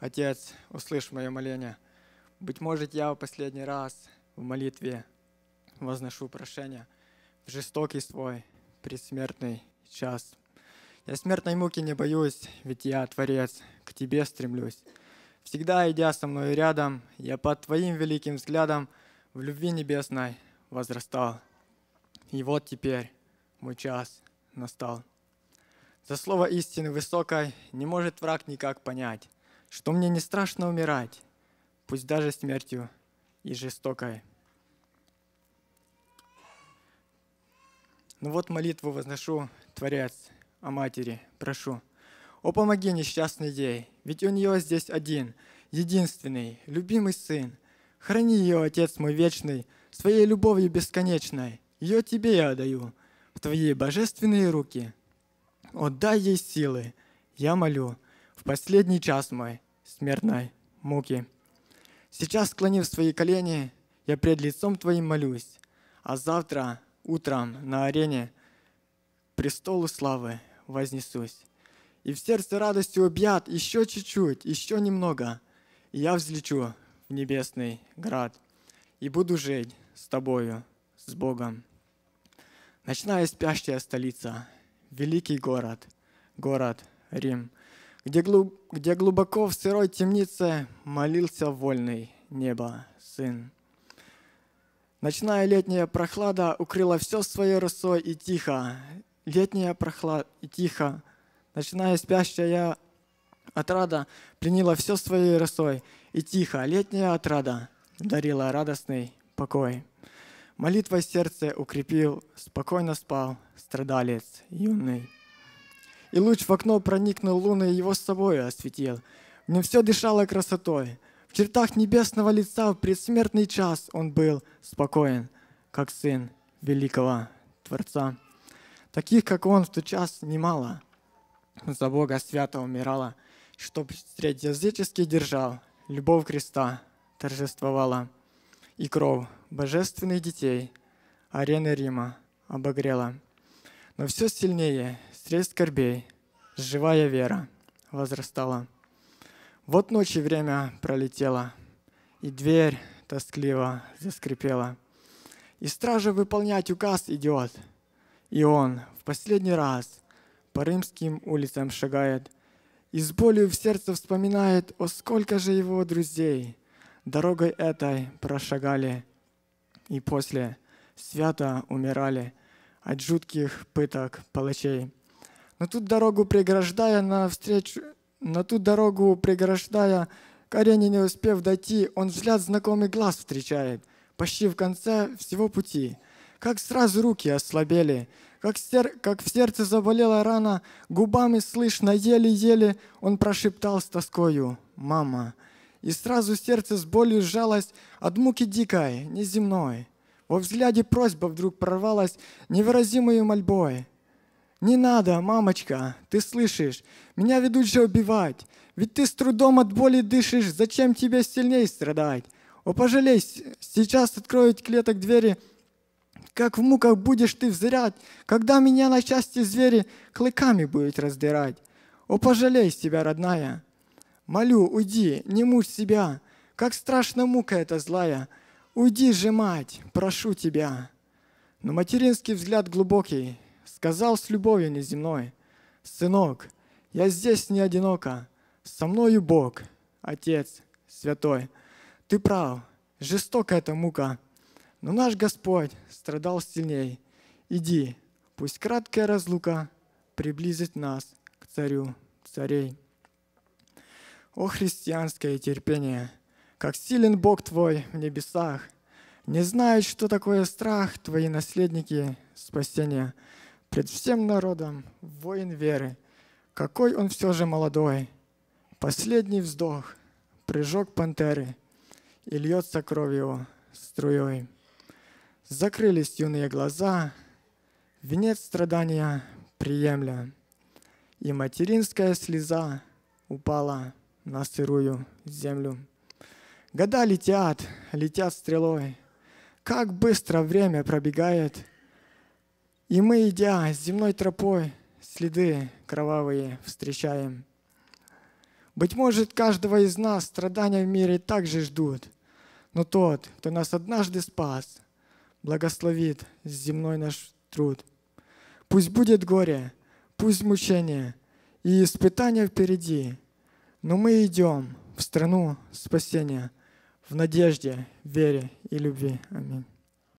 Отец, услышь мое моление. Быть может, я в последний раз в молитве возношу прошение в жестокий свой предсмертный час. Я смертной муки не боюсь, ведь я, Творец, к Тебе стремлюсь. Всегда идя со мной рядом, я под Твоим великим взглядом в любви небесной возрастал. И вот теперь мой час настал. За слово истины высокой не может враг никак понять что мне не страшно умирать, пусть даже смертью и жестокой. Ну вот молитву возношу, Творец, о матери, прошу. О, помоги несчастный ей, ведь у нее здесь один, единственный, любимый сын. Храни ее, Отец мой вечный, своей любовью бесконечной. Ее тебе я отдаю, в твои божественные руки. Отдай ей силы, я молю, в последний час мой, смертной муки. Сейчас, склонив свои колени, я пред лицом Твоим молюсь, а завтра утром на арене престолу славы вознесусь. И в сердце радостью объят еще чуть-чуть, еще немного, и я взлечу в небесный град и буду жить с Тобою, с Богом. Ночная спящая столица, великий город, город Рим – где, глуб, где глубоко в сырой темнице молился вольный небо сын. Ночная летняя прохлада укрыла все своей росой и тихо. Летняя прохлада и тихо. Ночная спящая отрада приняла все своей росой и тихо. Летняя отрада дарила радостный покой. Молитвой сердце укрепил, спокойно спал страдалец юный и луч в окно проникнул луны и его с собой осветил. В нем все дышало красотой. В чертах небесного лица в предсмертный час он был спокоен, как сын великого Творца. Таких, как он, в тот час немало. За Бога свято умирала, чтоб средь языческих держал. Любовь креста торжествовала, и кровь божественных детей арены Рима обогрела. Но все сильнее средь скорбей живая вера возрастала. Вот ночи время пролетело, и дверь тоскливо заскрипела. И стража выполнять указ идет, и он в последний раз по римским улицам шагает, и с болью в сердце вспоминает, о сколько же его друзей дорогой этой прошагали, и после свято умирали от жутких пыток палачей. Но тут дорогу преграждая навстречу, на ту дорогу преграждая, к не успев дойти, он взгляд знакомый глаз встречает, почти в конце всего пути. Как сразу руки ослабели, как, сер... как в сердце заболела рана, губами слышно еле-еле он прошептал с тоскою «Мама». И сразу сердце с болью сжалось от муки дикой, неземной. Во взгляде просьба вдруг прорвалась невыразимой мольбой – не надо, мамочка, ты слышишь, меня ведут же убивать. Ведь ты с трудом от боли дышишь, зачем тебе сильнее страдать? О, пожалей, сейчас откроют клеток двери, как в муках будешь ты взырять, когда меня на части звери клыками будет раздирать. О, пожалей себя, родная. Молю, уйди, не мучь себя, как страшна мука эта злая. Уйди же, мать, прошу тебя. Но материнский взгляд глубокий, сказал с любовью неземной, «Сынок, я здесь не одиноко, со мною Бог, Отец Святой. Ты прав, жестока эта мука, но наш Господь страдал сильней. Иди, пусть краткая разлука приблизит нас к Царю царей. О, христианское терпение, как силен Бог Твой в небесах, не знает, что такое страх Твои наследники спасения — пред всем народом, воин веры, какой он все же молодой, последний вздох, прыжок пантеры, и льется кровью струей. Закрылись юные глаза, венец страдания приемля, и материнская слеза упала на сырую землю. Года летят, летят стрелой, как быстро время пробегает — и мы, идя с земной тропой, следы кровавые встречаем. Быть может, каждого из нас страдания в мире также ждут, но тот, кто нас однажды спас, благословит земной наш труд. Пусть будет горе, пусть мучение и испытания впереди, но мы идем в страну спасения, в надежде, вере и любви. Аминь.